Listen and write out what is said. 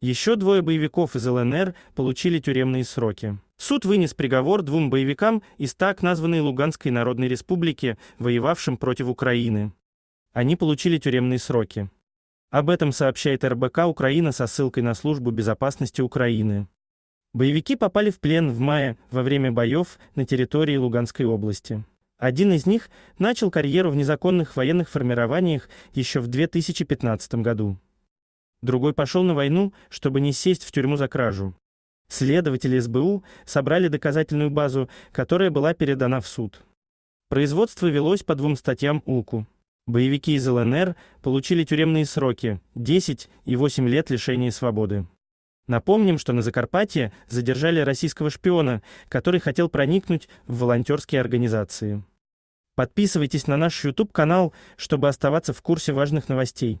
Еще двое боевиков из ЛНР получили тюремные сроки. Суд вынес приговор двум боевикам из так названной Луганской Народной Республики, воевавшим против Украины. Они получили тюремные сроки. Об этом сообщает РБК Украина со ссылкой на службу безопасности Украины. Боевики попали в плен в мае во время боев на территории Луганской области. Один из них начал карьеру в незаконных военных формированиях еще в 2015 году. Другой пошел на войну, чтобы не сесть в тюрьму за кражу. Следователи СБУ собрали доказательную базу, которая была передана в суд. Производство велось по двум статьям УК. Боевики из ЛНР получили тюремные сроки – 10 и 8 лет лишения свободы. Напомним, что на Закарпатье задержали российского шпиона, который хотел проникнуть в волонтерские организации. Подписывайтесь на наш YouTube-канал, чтобы оставаться в курсе важных новостей.